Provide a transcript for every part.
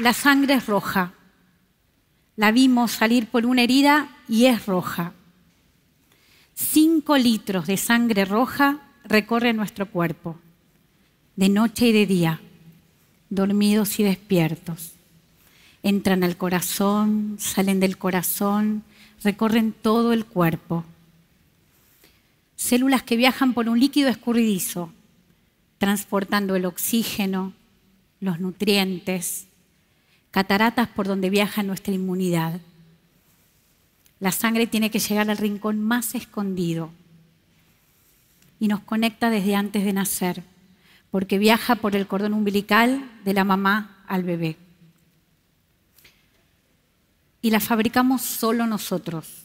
la sangre es roja. La vimos salir por una herida y es roja. Cinco litros de sangre roja recorren nuestro cuerpo, de noche y de día, dormidos y despiertos. Entran al corazón, salen del corazón, recorren todo el cuerpo. Células que viajan por un líquido escurridizo, transportando el oxígeno, los nutrientes, cataratas por donde viaja nuestra inmunidad. La sangre tiene que llegar al rincón más escondido y nos conecta desde antes de nacer, porque viaja por el cordón umbilical de la mamá al bebé. Y la fabricamos solo nosotros.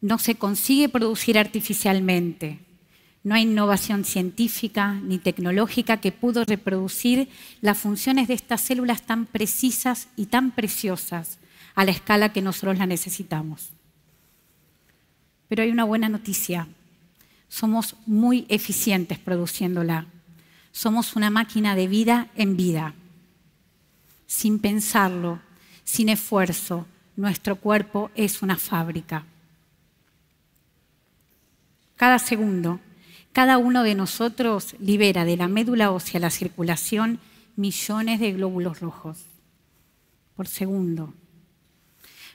No se consigue producir artificialmente. No hay innovación científica ni tecnológica que pudo reproducir las funciones de estas células tan precisas y tan preciosas a la escala que nosotros las necesitamos. Pero hay una buena noticia. Somos muy eficientes produciéndola. Somos una máquina de vida en vida. Sin pensarlo, sin esfuerzo, nuestro cuerpo es una fábrica. Cada segundo cada uno de nosotros libera de la médula ósea la circulación millones de glóbulos rojos por segundo.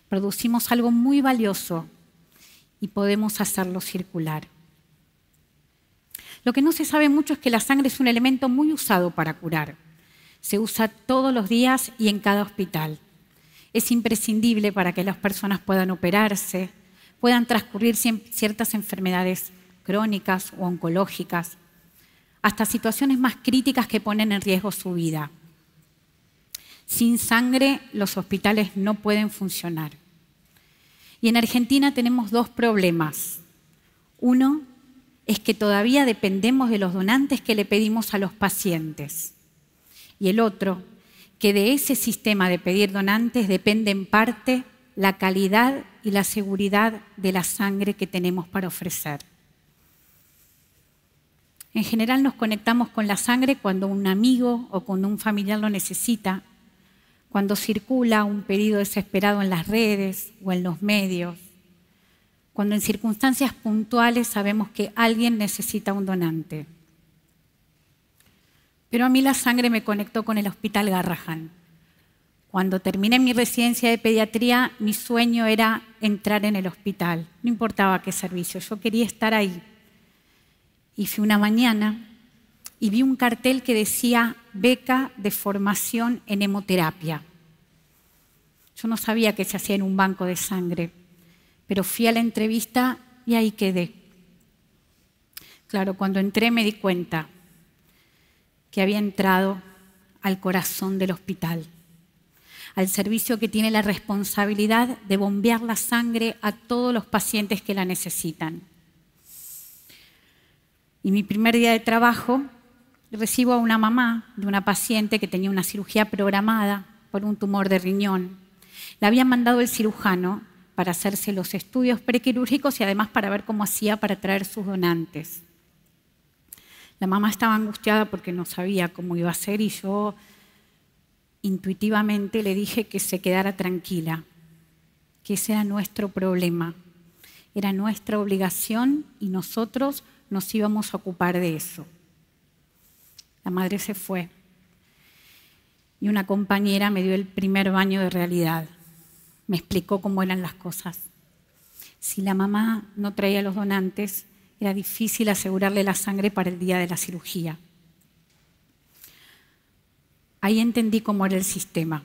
Producimos algo muy valioso y podemos hacerlo circular. Lo que no se sabe mucho es que la sangre es un elemento muy usado para curar. Se usa todos los días y en cada hospital. Es imprescindible para que las personas puedan operarse, puedan transcurrir ciertas enfermedades crónicas o oncológicas, hasta situaciones más críticas que ponen en riesgo su vida. Sin sangre los hospitales no pueden funcionar. Y en Argentina tenemos dos problemas. Uno es que todavía dependemos de los donantes que le pedimos a los pacientes. Y el otro, que de ese sistema de pedir donantes depende en parte la calidad y la seguridad de la sangre que tenemos para ofrecer. En general nos conectamos con la sangre cuando un amigo o cuando un familiar lo necesita, cuando circula un pedido desesperado en las redes o en los medios, cuando en circunstancias puntuales sabemos que alguien necesita un donante. Pero a mí la sangre me conectó con el Hospital Garrahan. Cuando terminé mi residencia de pediatría, mi sueño era entrar en el hospital. No importaba qué servicio, yo quería estar ahí. Y fui una mañana y vi un cartel que decía beca de formación en hemoterapia. Yo no sabía que se hacía en un banco de sangre, pero fui a la entrevista y ahí quedé. Claro, cuando entré me di cuenta que había entrado al corazón del hospital, al servicio que tiene la responsabilidad de bombear la sangre a todos los pacientes que la necesitan. Y mi primer día de trabajo recibo a una mamá de una paciente que tenía una cirugía programada por un tumor de riñón. La había mandado el cirujano para hacerse los estudios prequirúrgicos y además para ver cómo hacía para traer sus donantes. La mamá estaba angustiada porque no sabía cómo iba a ser y yo intuitivamente le dije que se quedara tranquila, que ese era nuestro problema, era nuestra obligación y nosotros nos íbamos a ocupar de eso. La madre se fue y una compañera me dio el primer baño de realidad. Me explicó cómo eran las cosas. Si la mamá no traía los donantes, era difícil asegurarle la sangre para el día de la cirugía. Ahí entendí cómo era el sistema.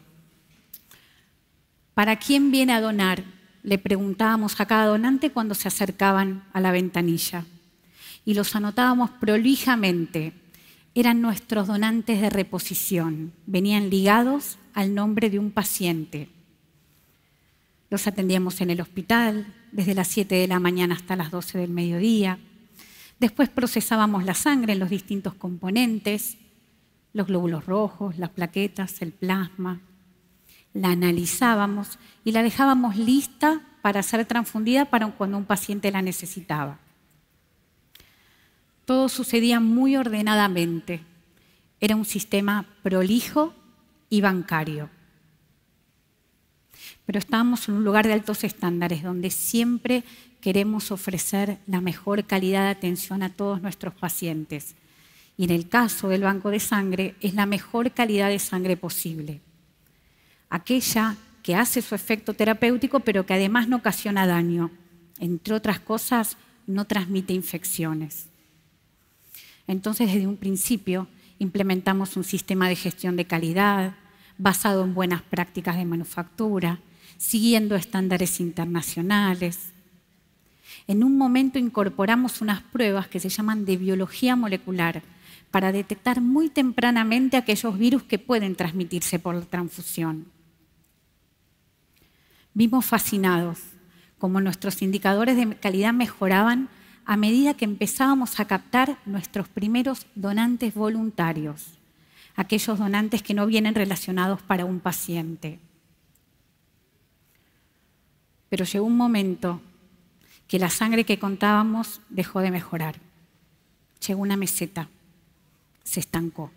¿Para quién viene a donar? Le preguntábamos a cada donante cuando se acercaban a la ventanilla y los anotábamos prolijamente. Eran nuestros donantes de reposición. Venían ligados al nombre de un paciente. Los atendíamos en el hospital, desde las 7 de la mañana hasta las 12 del mediodía. Después procesábamos la sangre en los distintos componentes, los glóbulos rojos, las plaquetas, el plasma. La analizábamos y la dejábamos lista para ser transfundida para cuando un paciente la necesitaba. Todo sucedía muy ordenadamente. Era un sistema prolijo y bancario. Pero estábamos en un lugar de altos estándares, donde siempre queremos ofrecer la mejor calidad de atención a todos nuestros pacientes. Y en el caso del banco de sangre, es la mejor calidad de sangre posible. Aquella que hace su efecto terapéutico, pero que además no ocasiona daño. Entre otras cosas, no transmite infecciones. Entonces, desde un principio, implementamos un sistema de gestión de calidad basado en buenas prácticas de manufactura, siguiendo estándares internacionales. En un momento incorporamos unas pruebas que se llaman de biología molecular para detectar muy tempranamente aquellos virus que pueden transmitirse por transfusión. Vimos fascinados cómo nuestros indicadores de calidad mejoraban a medida que empezábamos a captar nuestros primeros donantes voluntarios, aquellos donantes que no vienen relacionados para un paciente. Pero llegó un momento que la sangre que contábamos dejó de mejorar. Llegó una meseta, se estancó.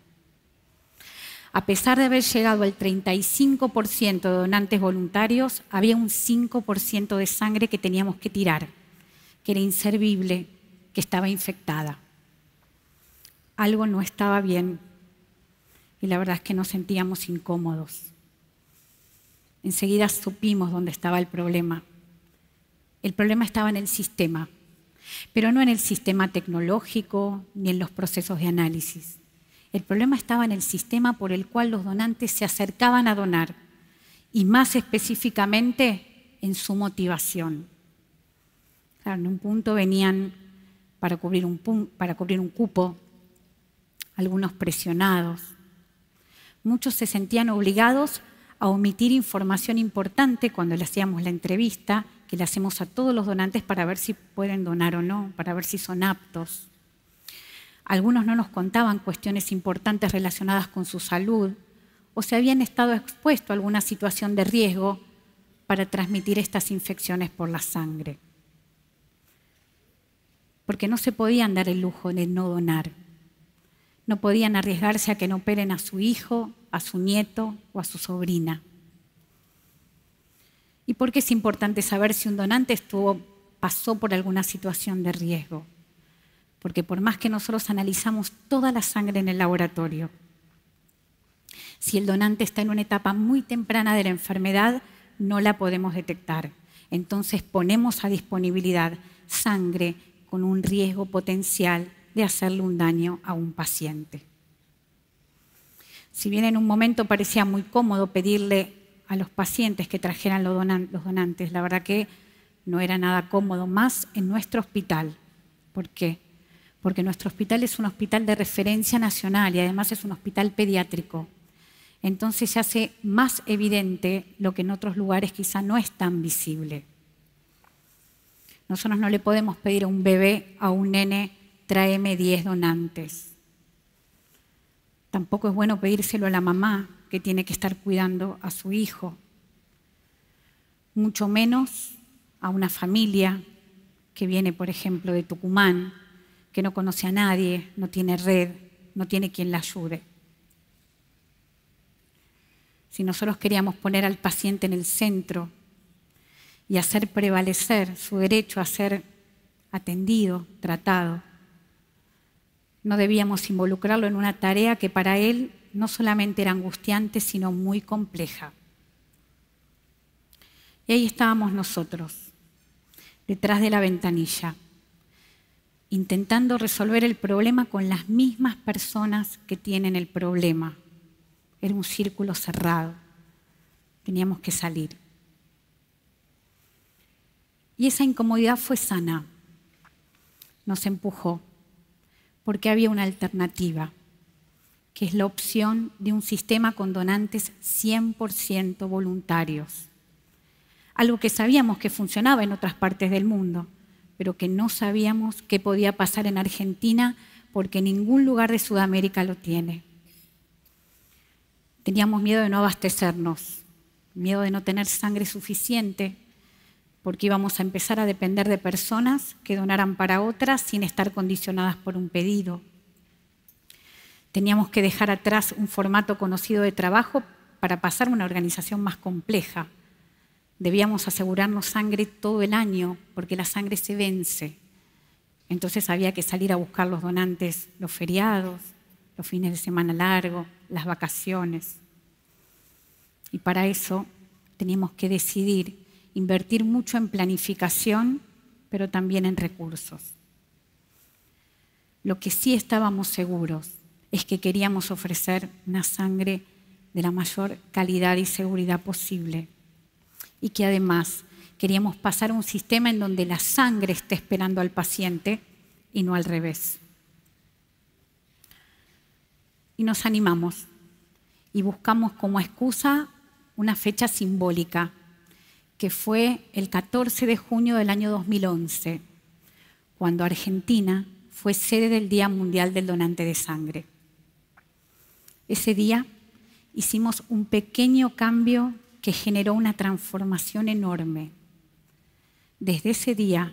A pesar de haber llegado al 35% de donantes voluntarios, había un 5% de sangre que teníamos que tirar que era inservible, que estaba infectada. Algo no estaba bien y la verdad es que nos sentíamos incómodos. Enseguida supimos dónde estaba el problema. El problema estaba en el sistema, pero no en el sistema tecnológico ni en los procesos de análisis. El problema estaba en el sistema por el cual los donantes se acercaban a donar y más específicamente en su motivación. Claro, en un punto venían para cubrir un, para cubrir un cupo, algunos presionados. Muchos se sentían obligados a omitir información importante cuando le hacíamos la entrevista, que le hacemos a todos los donantes para ver si pueden donar o no, para ver si son aptos. Algunos no nos contaban cuestiones importantes relacionadas con su salud o se habían estado expuestos a alguna situación de riesgo para transmitir estas infecciones por la sangre porque no se podían dar el lujo de no donar. No podían arriesgarse a que no operen a su hijo, a su nieto o a su sobrina. ¿Y por es importante saber si un donante estuvo, pasó por alguna situación de riesgo? Porque por más que nosotros analizamos toda la sangre en el laboratorio, si el donante está en una etapa muy temprana de la enfermedad, no la podemos detectar. Entonces ponemos a disponibilidad sangre con un riesgo potencial de hacerle un daño a un paciente. Si bien en un momento parecía muy cómodo pedirle a los pacientes que trajeran los, donantes, la verdad que no era nada cómodo, más en nuestro hospital. ¿Por qué? Porque nuestro hospital es un hospital de referencia nacional y además es un hospital pediátrico. Entonces se hace más evidente lo que en otros lugares quizá no es tan visible. Nosotros no le podemos pedir a un bebé, a un nene, tráeme 10 donantes. Tampoco es bueno pedírselo a la mamá que tiene que estar cuidando a su hijo. Mucho menos a una familia que viene, por ejemplo, de Tucumán, que no conoce a nadie, no tiene red, no tiene quien la ayude. Si nosotros queríamos poner al paciente en el centro y hacer prevalecer su derecho a ser atendido, tratado. No debíamos involucrarlo en una tarea que para él no solamente era angustiante, sino muy compleja. Y ahí estábamos nosotros, detrás de la ventanilla, intentando resolver el problema con las mismas personas que tienen el problema. Era un círculo cerrado. Teníamos que salir y esa incomodidad fue sana. Nos empujó, porque había una alternativa, que es la opción de un sistema con donantes 100% voluntarios. Algo que sabíamos que funcionaba en otras partes del mundo, pero que no sabíamos qué podía pasar en Argentina porque ningún lugar de Sudamérica lo tiene. Teníamos miedo de no abastecernos, miedo de no tener sangre suficiente porque íbamos a empezar a depender de personas que donaran para otras sin estar condicionadas por un pedido. Teníamos que dejar atrás un formato conocido de trabajo para pasar a una organización más compleja. Debíamos asegurarnos sangre todo el año porque la sangre se vence. Entonces había que salir a buscar los donantes los feriados, los fines de semana largo, las vacaciones. Y para eso teníamos que decidir invertir mucho en planificación, pero también en recursos. Lo que sí estábamos seguros es que queríamos ofrecer una sangre de la mayor calidad y seguridad posible y que además queríamos pasar a un sistema en donde la sangre esté esperando al paciente y no al revés. Y nos animamos y buscamos como excusa una fecha simbólica, que fue el 14 de junio del año 2011, cuando Argentina fue sede del Día Mundial del Donante de Sangre. Ese día hicimos un pequeño cambio que generó una transformación enorme. Desde ese día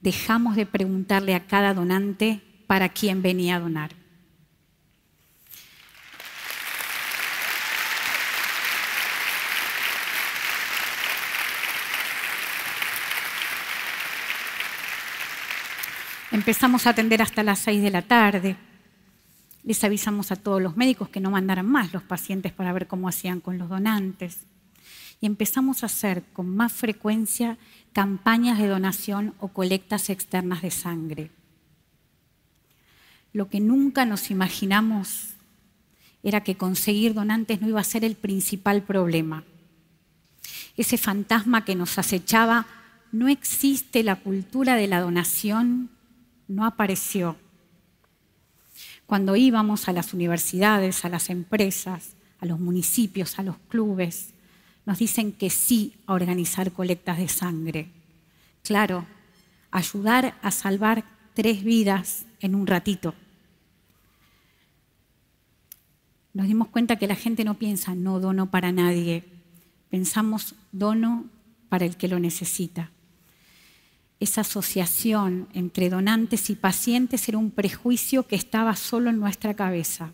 dejamos de preguntarle a cada donante para quién venía a donar. Empezamos a atender hasta las 6 de la tarde. Les avisamos a todos los médicos que no mandaran más los pacientes para ver cómo hacían con los donantes. Y empezamos a hacer con más frecuencia campañas de donación o colectas externas de sangre. Lo que nunca nos imaginamos era que conseguir donantes no iba a ser el principal problema. Ese fantasma que nos acechaba, no existe la cultura de la donación no apareció. Cuando íbamos a las universidades, a las empresas, a los municipios, a los clubes, nos dicen que sí a organizar colectas de sangre. Claro, ayudar a salvar tres vidas en un ratito. Nos dimos cuenta que la gente no piensa, no dono para nadie. Pensamos, dono para el que lo necesita esa asociación entre donantes y pacientes era un prejuicio que estaba solo en nuestra cabeza.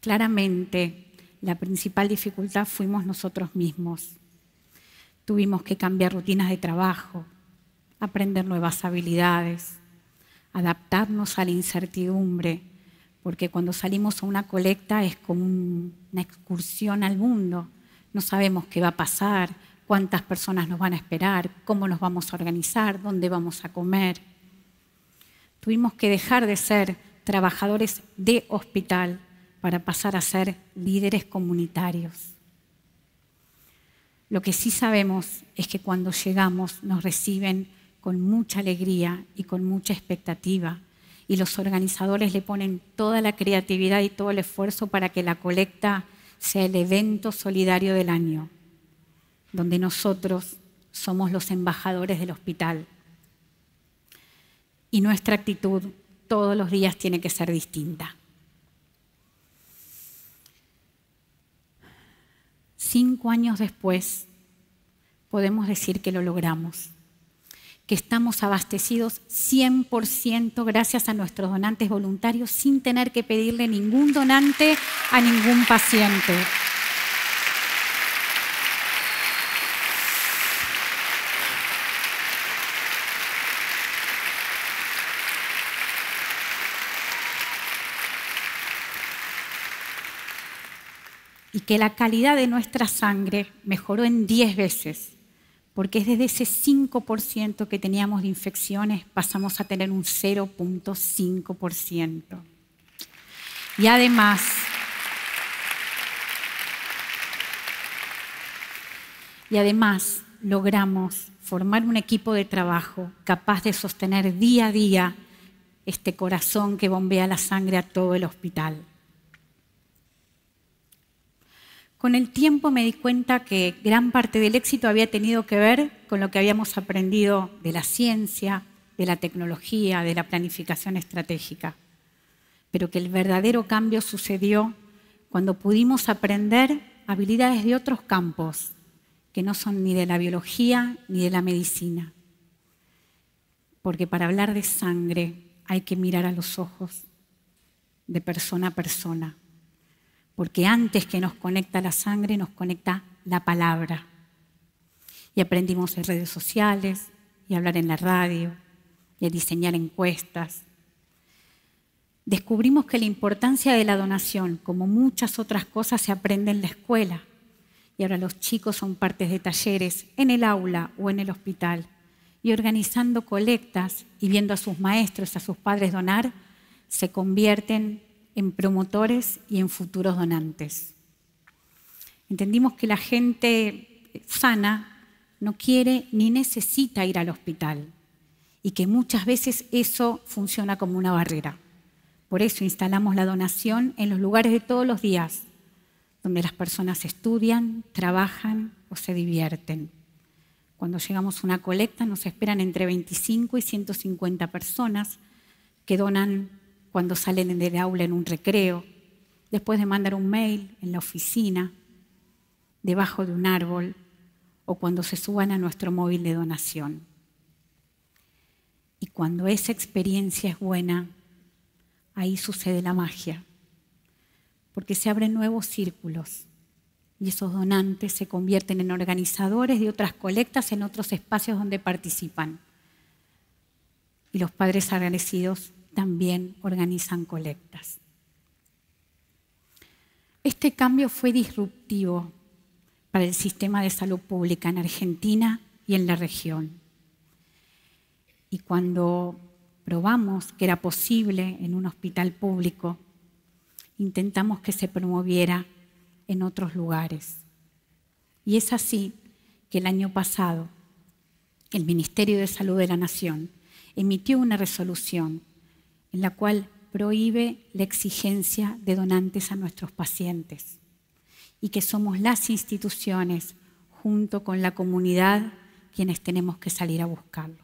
Claramente, la principal dificultad fuimos nosotros mismos. Tuvimos que cambiar rutinas de trabajo, aprender nuevas habilidades, adaptarnos a la incertidumbre, porque cuando salimos a una colecta es como una excursión al mundo. No sabemos qué va a pasar, cuántas personas nos van a esperar, cómo nos vamos a organizar, dónde vamos a comer. Tuvimos que dejar de ser trabajadores de hospital para pasar a ser líderes comunitarios. Lo que sí sabemos es que cuando llegamos nos reciben con mucha alegría y con mucha expectativa y los organizadores le ponen toda la creatividad y todo el esfuerzo para que la colecta sea el evento solidario del año donde nosotros somos los embajadores del hospital. Y nuestra actitud todos los días tiene que ser distinta. Cinco años después, podemos decir que lo logramos, que estamos abastecidos 100% gracias a nuestros donantes voluntarios sin tener que pedirle ningún donante a ningún paciente. que la calidad de nuestra sangre mejoró en 10 veces, porque es desde ese 5% que teníamos de infecciones, pasamos a tener un 0.5%. Y además, y además logramos formar un equipo de trabajo capaz de sostener día a día este corazón que bombea la sangre a todo el hospital. Con el tiempo me di cuenta que gran parte del éxito había tenido que ver con lo que habíamos aprendido de la ciencia, de la tecnología, de la planificación estratégica, pero que el verdadero cambio sucedió cuando pudimos aprender habilidades de otros campos que no son ni de la biología ni de la medicina. Porque para hablar de sangre hay que mirar a los ojos, de persona a persona porque antes que nos conecta la sangre, nos conecta la palabra. Y aprendimos en redes sociales, y hablar en la radio, y diseñar encuestas. Descubrimos que la importancia de la donación, como muchas otras cosas, se aprende en la escuela. Y ahora los chicos son partes de talleres en el aula o en el hospital. Y organizando colectas y viendo a sus maestros, a sus padres donar, se convierten en promotores y en futuros donantes. Entendimos que la gente sana no quiere ni necesita ir al hospital y que muchas veces eso funciona como una barrera. Por eso instalamos la donación en los lugares de todos los días, donde las personas estudian, trabajan o se divierten. Cuando llegamos a una colecta nos esperan entre 25 y 150 personas que donan cuando salen del aula en un recreo, después de mandar un mail en la oficina, debajo de un árbol o cuando se suban a nuestro móvil de donación. Y cuando esa experiencia es buena, ahí sucede la magia, porque se abren nuevos círculos y esos donantes se convierten en organizadores de otras colectas en otros espacios donde participan. Y los padres agradecidos también organizan colectas. Este cambio fue disruptivo para el sistema de salud pública en Argentina y en la región. Y cuando probamos que era posible en un hospital público, intentamos que se promoviera en otros lugares. Y es así que el año pasado el Ministerio de Salud de la Nación emitió una resolución en la cual prohíbe la exigencia de donantes a nuestros pacientes y que somos las instituciones, junto con la comunidad, quienes tenemos que salir a buscarlos.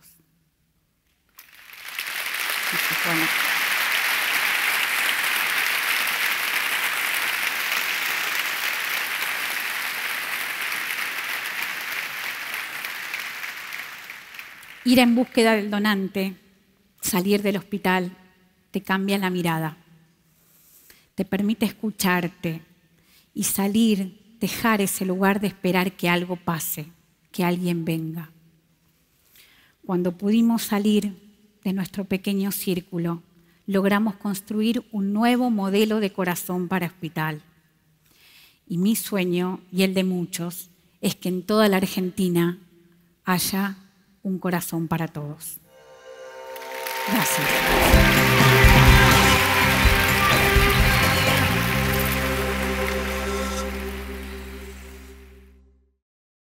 Ir en búsqueda del donante, salir del hospital, te cambia la mirada, te permite escucharte y salir, dejar ese lugar de esperar que algo pase, que alguien venga. Cuando pudimos salir de nuestro pequeño círculo, logramos construir un nuevo modelo de corazón para hospital. Y mi sueño, y el de muchos, es que en toda la Argentina haya un corazón para todos. Gracias.